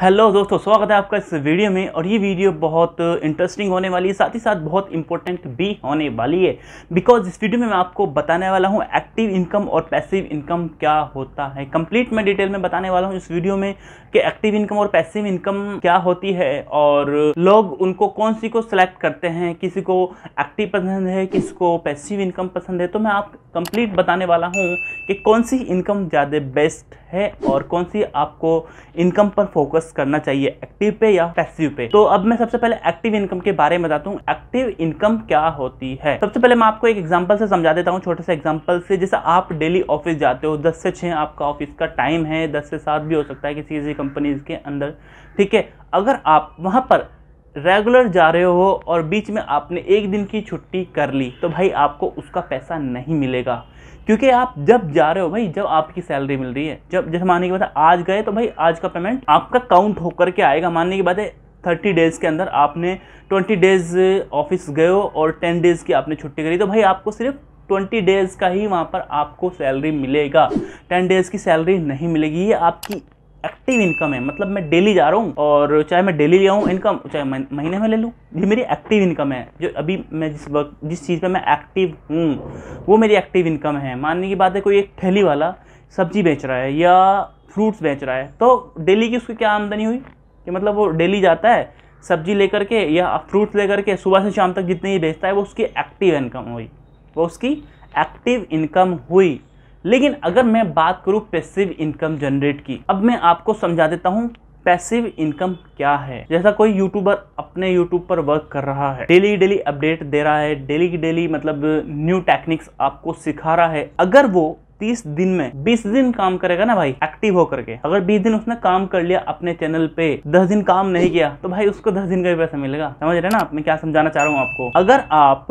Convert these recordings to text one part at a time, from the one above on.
hello दोस्तों स्वागत है आपका इस वीडियो में और ये वीडियो बहुत इंटरेस्टिंग होने वाली है साथ ही साथ बहुत इंपॉर्टेंट भी होने वाली है बिकॉज इस वीडियो में मैं आपको बताने वाला हूँ एक्टिव इनकम और पैसिव इनकम क्या होता है कंप्लीट मैं डिटेल में बताने वाला हूँ इस वीडियो में कि एक्टिव इनकम और पैसिव इनकम क्या होती है और लोग उनको कौन सी को सिलेक्ट करते हैं किसी को एक्टिव पसंद है किसी को पैसिव इनकम पसंद है तो मैं आप कंप्लीट बताने वाला हूँ कि कौन सी इनकम ज़्यादा बेस्ट है और कौन सी आपको इनकम पर फोकस फोकस करना चाहिए एक्टिव पे या पैसिव पे तो अब मैं सबसे पहले एक्टिव इनकम के बारे में बताता हूँ एक्टिव इनकम क्या होती है सबसे पहले मैं आपको एक एग्जाम्पल से समझा देता हूँ छोटे से एग्जाम्पल से जैसे आप डेली ऑफिस जाते हो दस से छः आपका ऑफिस का टाइम है दस से सात भी हो सकता है किसी किसी कंपनीज के अंदर ठीक है अगर आप वहाँ पर रेगुलर जा रहे हो और बीच में आपने एक दिन की छुट्टी कर ली तो भाई आपको उसका पैसा नहीं मिलेगा क्योंकि आप जब जा रहे हो भाई जब आपकी सैलरी मिल रही है जब जैसे मानने की बात मतलब है आज गए तो भाई आज का पेमेंट आपका काउंट होकर के आएगा मानने की बात है थर्टी डेज़ के अंदर आपने ट्वेंटी डेज़ ऑफिस गए हो और टेन डेज़ की आपने छुट्टी करी तो भाई आपको सिर्फ ट्वेंटी डेज़ का ही वहाँ पर आपको सैलरी मिलेगा टेन डेज़ की सैलरी नहीं मिलेगी ये आपकी एक्टिव इनकम है मतलब मैं डेली जा रहा हूँ और चाहे मैं डेली ले आऊँ इनकम चाहे महीने में ले लूँ ये मेरी एक्टिव इनकम है जो अभी मैं जिस वक्त जिस चीज़ पर मैं एक्टिव हूँ वो मेरी एक्टिव इनकम है मानने की बात है कोई एक ठेली वाला सब्जी बेच रहा है या फ्रूट्स बेच रहा है तो डेली की उसकी क्या आमदनी हुई कि मतलब वो डेली जाता है सब्जी लेकर के या फ्रूट्स लेकर के सुबह से शाम तक जितने ही बेचता है वो उसकी एक्टिव इनकम हुई वो उसकी एक्टिव इनकम हुई लेकिन अगर मैं बात करूँ पैसिव इनकम जनरेट की अब मैं आपको समझा देता हूँ पैसिव इनकम क्या है जैसा कोई यूट्यूबर अपने यूट्यूब पर वर्क कर रहा है डेली डेली अपडेट दे रहा है डेली डेली मतलब न्यू टेक्निक्स आपको सिखा रहा है अगर वो तीस दिन में बीस दिन काम करेगा ना भाई एक्टिव होकर के अगर बीस दिन उसने काम कर लिया अपने चैनल पे दस दिन काम नहीं किया तो भाई उसको दस दिन का भी पैसा मिलेगा समझ रहे ना आप मैं क्या समझाना चाह रहा हूँ आपको अगर आप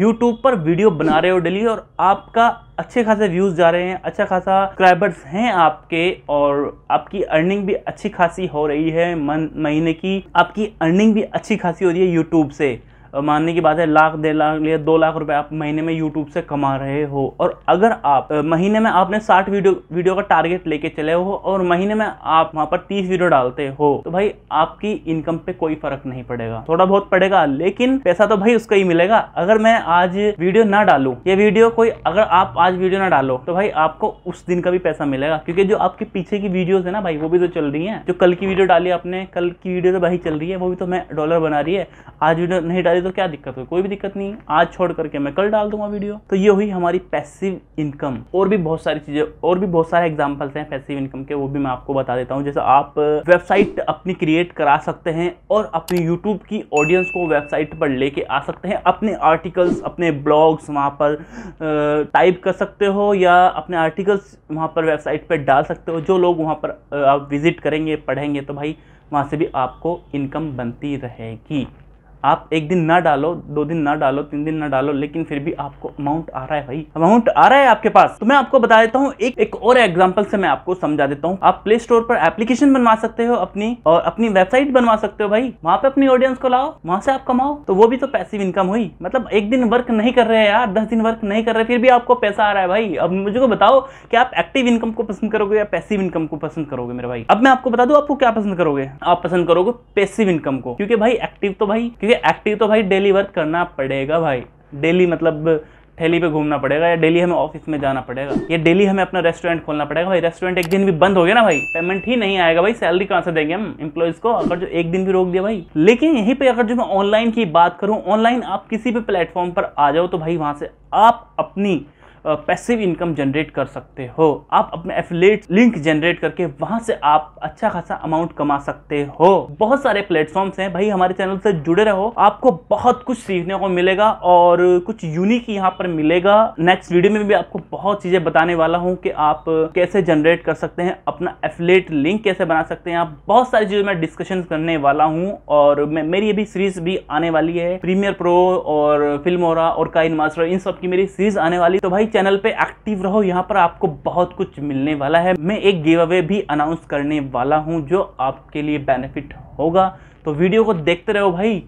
यूट्यूब पर वीडियो बना रहे हो डेली और आपका अच्छे खासे व्यूज जा रहे हैं अच्छा खासा सब्सक्राइबर्स हैं आपके और आपकी अर्निंग भी अच्छी खासी हो रही है महीने की आपकी अर्निंग भी अच्छी खासी हो रही है यूट्यूब से मानने की बात है लाख डेढ़ लाख या दो लाख रुपए आप महीने में यूट्यूब से कमा रहे हो और अगर आप महीने में आपने साठ वीडियो वीडियो का टारगेट लेके चले हो और महीने में आप वहां पर तीस वीडियो डालते हो तो भाई आपकी इनकम पे कोई फर्क नहीं पड़ेगा थोड़ा बहुत पड़ेगा लेकिन पैसा तो भाई उसका ही मिलेगा अगर मैं आज वीडियो ना डालू ये वीडियो कोई अगर आप आज वीडियो ना डालो तो भाई आपको उस दिन का भी पैसा मिलेगा क्योंकि जो आपके पीछे की वीडियोज है ना भाई वो भी तो चल रही है जो कल की वीडियो डाली आपने कल की वीडियो तो भाई चल रही है वो भी तो मैं डॉलर बना रही है आज वीडियो नहीं डाली तो क्या दिक्कत हुई कोई भी दिक्कत नहीं आज छोड़ करके मैं कल डाल दूंगा वीडियो तो ये हुई हमारी पैसिव इनकम और भी बहुत सारी चीज़ें और भी बहुत सारे एग्जाम्पल्स हैं पैसिव इनकम के वो भी मैं आपको बता देता हूँ जैसे आप वेबसाइट अपनी क्रिएट करा सकते हैं और अपनी यूट्यूब की ऑडियंस को वेबसाइट पर लेके आ सकते हैं अपने आर्टिकल्स अपने ब्लॉग्स वहाँ पर टाइप कर सकते हो या अपने आर्टिकल्स वहाँ पर वेबसाइट पर डाल सकते हो जो लोग वहाँ पर आप विज़िट करेंगे पढ़ेंगे तो भाई वहाँ से भी आपको इनकम बनती रहेगी आप एक दिन ना डालो दो दिन ना डालो तीन दिन ना डालो लेकिन फिर भी आपको अमाउंट आ रहा है भाई अमाउंट आ रहा है आपके पास तो मैं आपको बता देता हूँ एक एक और एग्जाम्पल से मैं आपको समझा देता हूँ आप प्ले स्टोर पर एप्लीकेशन बनवा सकते हो अपनी और अपनी वेबसाइट बनवा सकते हो भाई वहां पे अपनी ऑडियंस को लाओ वहां से आप कमाओ तो वो भी तो पैसिव इनकम हुई मतलब एक दिन वर्क नहीं कर रहे यार दस दिन वर्क नहीं कर रहे फिर भी आपको पैसा आ रहा है भाई अब मुझे को बताओ कि आप एक्टिव इनकम को पसंद करोगे या पैसिव इनकम को पसंद करोगे मेरे भाई अब मैं आपको बता दू आपको क्या पसंद करोगे आप पसंद करोगे पैसिव इनकम को क्योंकि भाई एक्टिव तो भाई क्योंकि देखिए एक्टिव तो भाई डेली वर्क करना पड़ेगा भाई डेली मतलब ठेली पे घूमना पड़ेगा या डेली हमें ऑफिस में जाना पड़ेगा या डेली हमें अपना रेस्टोरेंट खोलना पड़ेगा भाई रेस्टोरेंट एक दिन भी बंद हो गया ना भाई पेमेंट ही नहीं आएगा भाई सैलरी कहाँ से देंगे हम एम्प्लॉयज को अगर जो एक दिन भी रोक दिया भाई लेकिन यहीं पे अगर जो मैं ऑनलाइन की बात करूँ ऑनलाइन आप किसी भी प्लेटफॉर्म पर आ जाओ तो भाई वहाँ से आप अपनी पैसिव इनकम जनरेट कर सकते हो आप अपने एफिलेट लिंक जनरेट करके वहां से आप अच्छा खासा अमाउंट कमा सकते हो बहुत सारे प्लेटफॉर्म्स हैं भाई हमारे चैनल से जुड़े रहो आपको बहुत कुछ सीखने को मिलेगा और कुछ यूनिक यहाँ पर मिलेगा नेक्स्ट वीडियो में भी आपको बहुत चीज़ें बताने वाला हूँ कि आप कैसे जनरेट कर सकते हैं अपना एफिलेट लिंक कैसे बना सकते हैं आप बहुत सारी चीजें में डिस्कशन करने वाला हूँ और मेरी ये भी सीरीज भी आने वाली है प्रीमियर प्रो और फिल्मोरा और काइन मास्टर इन सब की मेरी सीरीज आने वाली तो भाई चैनल पे एक्टिव रहो यहाँ पर आपको बहुत कुछ मिलने वाला है मैं एक गिव अवे भी अनाउंस करने वाला हूँ जो आपके लिए बेनिफिट होगा तो वीडियो को देखते रहो भाई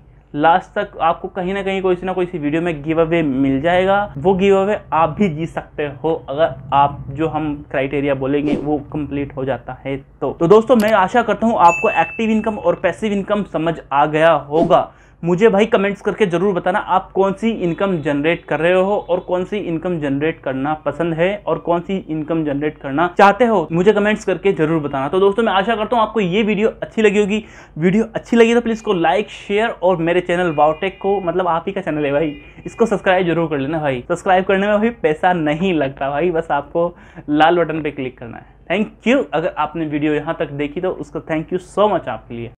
लास्ट तक आपको कहीं ना कहीं कोई ना कोई सी वीडियो में गिव अवे मिल जाएगा वो गिव अवे आप भी जीत सकते हो अगर आप जो हम क्राइटेरिया बोलेंगे वो कंप्लीट हो जाता है तो तो दोस्तों मैं आशा करता हूँ आपको एक्टिव इनकम और पैसिव इनकम समझ आ गया होगा मुझे भाई कमेंट्स करके ज़रूर बताना आप कौन सी इनकम जनरेट कर रहे हो और कौन सी इनकम जनरेट करना पसंद है और कौन सी इनकम जनरेट करना चाहते हो मुझे कमेंट्स करके ज़रूर बताना तो दोस्तों मैं आशा करता हूँ आपको ये वीडियो अच्छी लगी होगी वीडियो अच्छी लगी तो प्लीज़ को लाइक शेयर और मेरे चैनल वाओटेक को मतलब आप ही का चैनल है भाई इसको सब्सक्राइब जरूर कर लेना भाई सब्सक्राइब करने में भाई पैसा नहीं लगता भाई बस आपको लाल बटन पर क्लिक करना है थैंक यू अगर आपने वीडियो यहाँ तक देखी तो उसका थैंक यू सो मच आपके लिए